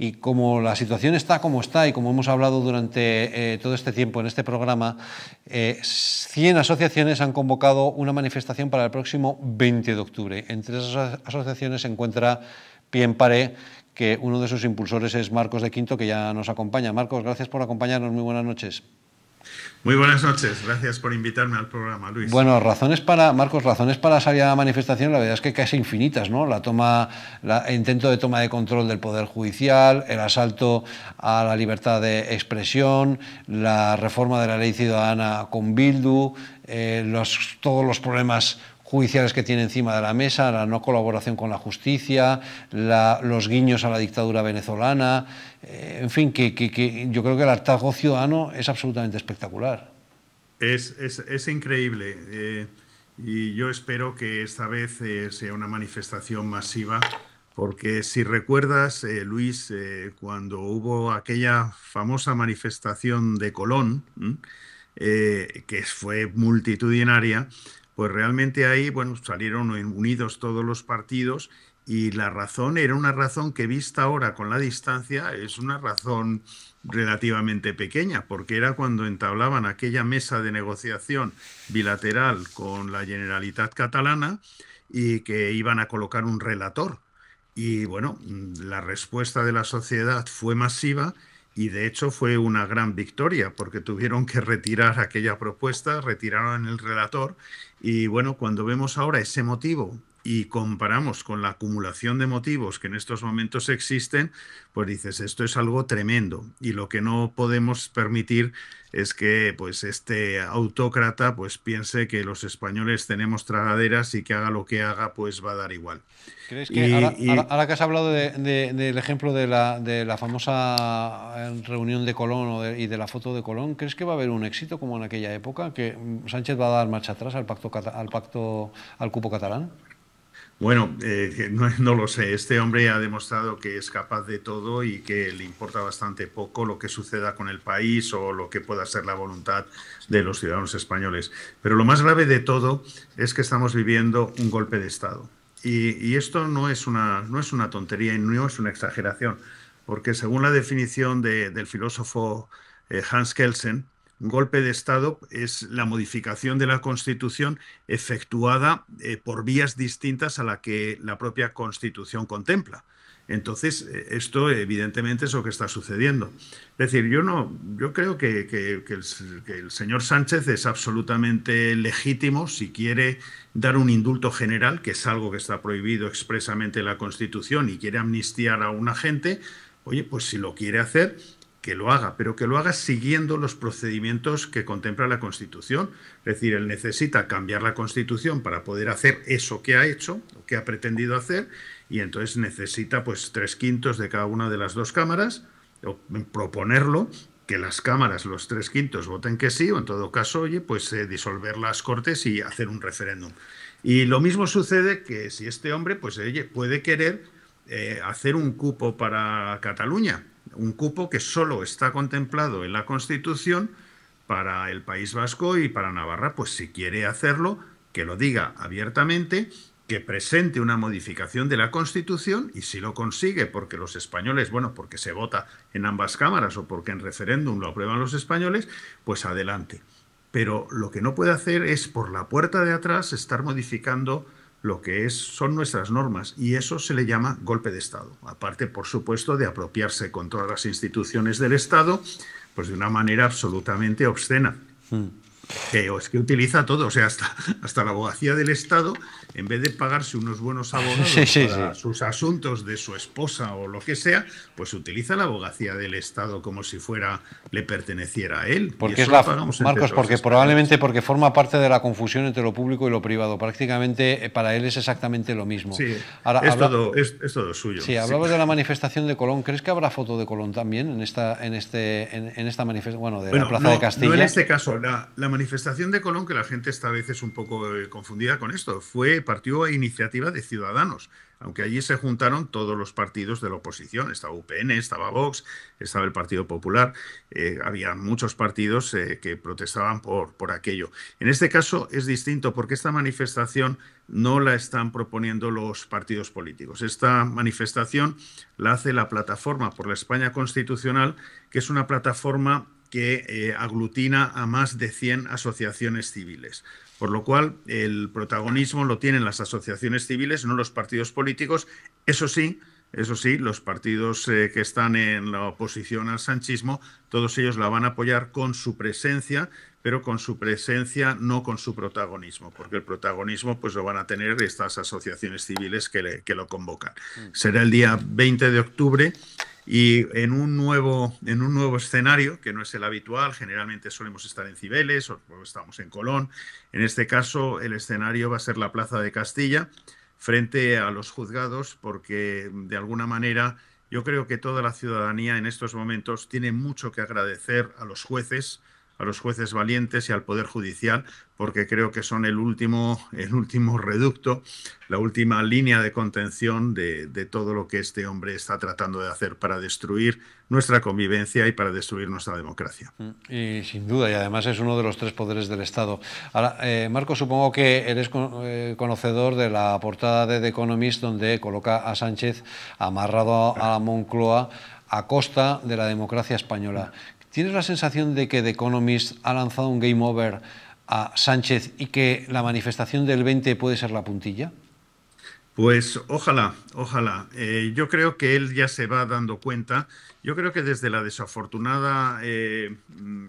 Y como la situación está como está y como hemos hablado durante eh, todo este tiempo en este programa, 100 eh, asociaciones han convocado una manifestación para el próximo 20 de octubre. Entre esas asociaciones se encuentra Pare, que uno de sus impulsores es Marcos de Quinto, que ya nos acompaña. Marcos, gracias por acompañarnos. Muy buenas noches. Muy buenas noches, gracias por invitarme al programa, Luis. Bueno, razones para, Marcos, razones para salir a la manifestación, la verdad es que casi infinitas, ¿no? La toma, el intento de toma de control del Poder Judicial, el asalto a la libertad de expresión, la reforma de la ley ciudadana con Bildu, eh, todos los problemas judiciales que tiene encima de la mesa, la no colaboración con la justicia, los guiños a la dictadura venezolana, eh, en fin, que, yo creo que el hartazgo ciudadano es absolutamente espectacular. Es, increíble eh, y yo espero que esta vez eh, sea una manifestación masiva. Porque si recuerdas, Luis, cuando hubo aquella famosa manifestación de Colón, que fue multitudinaria, pues realmente ahí, bueno, salieron unidos todos los partidos y la razón era una razón que vista ahora con la distancia es una razón relativamente pequeña, porque era cuando entablaban aquella mesa de negociación bilateral con la Generalitat catalana y que iban a colocar un relator. Y bueno, la respuesta de la sociedad fue masiva y de hecho fue una gran victoria porque tuvieron que retirar aquella propuesta, retiraron el relator y bueno, cuando vemos ahora ese motivo y comparamos con la acumulación de motivos que en estos momentos existen, pues dices, esto es algo tremendo. Y lo que no podemos permitir es que pues este autócrata pues piense que los españoles tenemos tragaderas y que haga lo que haga pues va a dar igual. que ahora, que has hablado del ejemplo de la, de la, famosa eh, reunión de Colón y de la foto de Colón, crees que va a haber un éxito como en aquella época, que mm, Sánchez va a dar marcha atrás al pacto, al, pacto, al cupo catalán? Bueno, eh, no, lo sé. Este hombre ha demostrado que es capaz de todo y que le importa bastante poco lo que suceda con el país o lo que pueda ser la voluntad de los ciudadanos españoles. Pero lo más grave de todo es que estamos viviendo un golpe de Estado. Y, esto no es, una, no es una tontería y no es una exageración, porque según la definición del filósofo eh, Hans Kelsen, golpe de Estado es la modificación de la Constitución efectuada eh, por vías distintas a la que la propia Constitución contempla. Entonces, eh, esto evidentemente es lo que está sucediendo. Es decir, yo no, yo creo que, el, señor Sánchez es absolutamente legítimo si quiere dar un indulto general, que es algo que está prohibido expresamente en la Constitución, y quiere amnistiar a una gente, oye, pues si lo quiere hacer, que lo haga, pero que lo haga siguiendo los procedimientos que contempla la Constitución. Es decir, él necesita cambiar la Constitución para poder hacer eso que ha hecho, o que ha pretendido hacer, y entonces necesita pues tres quintos de cada una de las dos cámaras, proponerlo, que las cámaras, los tres quintos, voten que sí, o en todo caso, oye, pues eh, disolver las cortes y hacer un referéndum. Y lo mismo sucede que si este hombre, pues puede querer eh, hacer un cupo para Cataluña un cupo que solo está contemplado en la Constitución para el País Vasco y para Navarra, pues si quiere hacerlo, que lo diga abiertamente, que presente una modificación de la Constitución y si lo consigue, porque los españoles, bueno, porque se vota en ambas cámaras o porque en referéndum lo aprueban los españoles, pues adelante. Pero lo que no puede hacer es por la puerta de atrás estar modificando lo que es, son nuestras normas y eso se le llama golpe de Estado. Aparte, por supuesto, de apropiarse con todas las instituciones del Estado, pues de una manera absolutamente obscena. Hmm o es que utiliza todo, o sea, hasta, hasta la abogacía del Estado, en vez de pagarse unos buenos abogados para sus asuntos de su esposa o lo que sea, pues utiliza la abogacía del Estado como si fuera le perteneciera a él. Porque es la, Marcos, porque probablemente porque forma parte de la confusión entre lo público y lo privado. Prácticamente eh, para él es exactamente lo mismo. Ahora, es, todo, es, suyo. Sí, hablabas de la manifestación de Colón. ¿Crees que habrá foto de Colón también en esta, en este, en, esta manifestación? Bueno, de la Plaza de Castilla. No en este caso, la, la manifestación de Colón, que la gente está vez es un poco eh, confundida con esto, fue partido e iniciativa de Ciudadanos, aunque allí se juntaron todos los partidos de la oposición, estaba UPN, estaba Vox, estaba el Partido Popular, eh, había muchos partidos eh, que protestaban por, por aquello. En este caso es distinto porque esta manifestación no la están proponiendo los partidos políticos. Esta manifestación la hace la Plataforma por la España Constitucional, que es una plataforma que eh, aglutina a más de 100 asociaciones civiles. Por lo cual, el protagonismo lo tienen las asociaciones civiles, no los partidos políticos. Eso sí, eso sí, los partidos eh, que están en la oposición al sanchismo, todos ellos la van a apoyar con su presencia, pero con su presencia no con su protagonismo, porque el protagonismo pues lo van a tener estas asociaciones civiles que, lo convocan. Mm. Será el día 20 de octubre y en un, nuevo, en un nuevo escenario, que no es el habitual, generalmente solemos estar en Cibeles o estamos en Colón, en este caso el escenario va a ser la Plaza de Castilla, frente a los juzgados porque de alguna manera yo creo que toda la ciudadanía en estos momentos tiene mucho que agradecer a los jueces, a los jueces valientes y al Poder Judicial, porque creo que son el último, el último reducto, la última línea de contención de, todo lo que este hombre está tratando de hacer para destruir nuestra convivencia y para destruir nuestra democracia. Mm, y sin duda, y además es uno de los tres poderes del Estado. Eh, Marco, supongo que eres eh, conocedor de la portada de The Economist donde coloca a Sánchez amarrado a, la Moncloa a costa de la democracia española. ¿Tienes la sensación de que The Economist ha lanzado un game over a Sánchez y que la manifestación del 20 puede ser la puntilla? Pues ojalá, ojalá. Eh, yo creo que él ya se va dando cuenta. Yo creo que desde la desafortunada eh,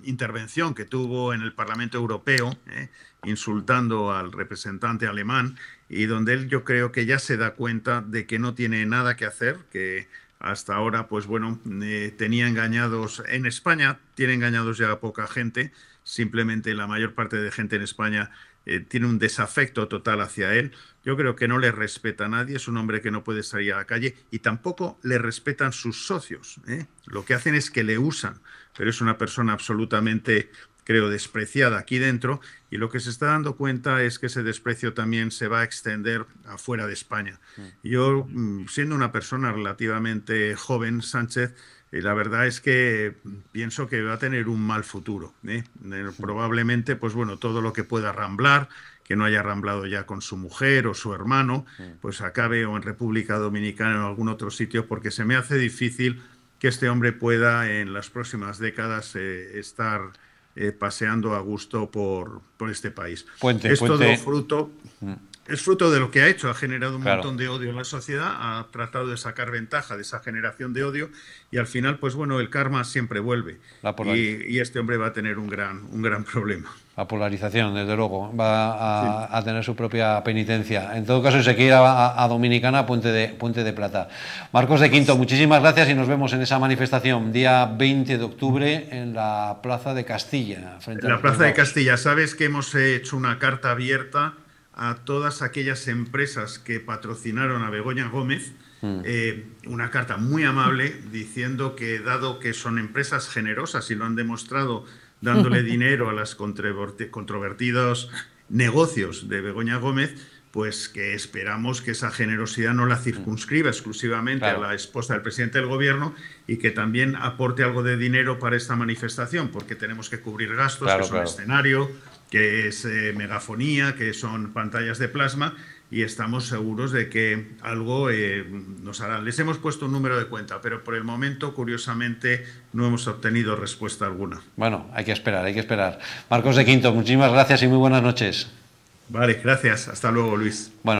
intervención que tuvo en el Parlamento Europeo, eh, insultando al representante alemán, y donde él yo creo que ya se da cuenta de que no tiene nada que hacer, que hasta ahora, pues bueno, eh, tenía engañados, en España tiene engañados ya poca gente, simplemente la mayor parte de gente en España eh, tiene un desafecto total hacia él. Yo creo que no le respeta a nadie, es un hombre que no puede salir a la calle y tampoco le respetan sus socios. ¿eh? Lo que hacen es que le usan, pero es una persona absolutamente creo, despreciada aquí dentro y lo que se está dando cuenta es que ese desprecio también se va a extender afuera de España. Mm. Yo, mm, siendo una persona relativamente joven, Sánchez, eh, la verdad es que mm, pienso que va a tener un mal futuro. ¿eh? Eh, probablemente, pues bueno, todo lo que pueda ramblar, que no haya ramblado ya con su mujer o su hermano, pues acabe o en República Dominicana o en algún otro sitio, porque se me hace difícil que este hombre pueda en las próximas décadas estar eh, paseando a gusto por, por este país. Esto puente. fruto. Mm es fruto de lo que ha hecho, ha generado un montón de odio en la sociedad, ha tratado de sacar ventaja de esa generación de odio y al final, pues bueno, el karma siempre vuelve y, este hombre va a tener un gran, un gran problema. La polarización, desde luego, va a, tener su propia penitencia. En todo caso, se quiere ir a, Dominicana, Puente de, Puente de Plata. Marcos de Quinto, muchísimas gracias y nos vemos en esa manifestación, día 20 de octubre, en la Plaza de Castilla. Frente en la Plaza de Castilla, sabes que hemos hecho una carta abierta a todas aquellas empresas que patrocinaron a Begoña Gómez mm. eh, una carta muy amable diciendo que dado que son empresas generosas y lo han demostrado dándole dinero a las controvertidos negocios de Begoña Gómez, pues que esperamos que esa generosidad no la circunscriba exclusivamente a la esposa del presidente del gobierno y que también aporte algo de dinero para esta manifestación, porque tenemos que cubrir gastos, que son escenario, que es eh, megafonía, que son pantallas de plasma y estamos seguros de que algo eh, nos harán. Les hemos puesto un número de cuenta, pero por el momento, curiosamente, no hemos obtenido respuesta alguna. Bueno, hay que esperar, hay que esperar. Marcos de Quinto, muchísimas gracias y muy buenas noches. Vale, gracias. Hasta luego, Luis. Bueno,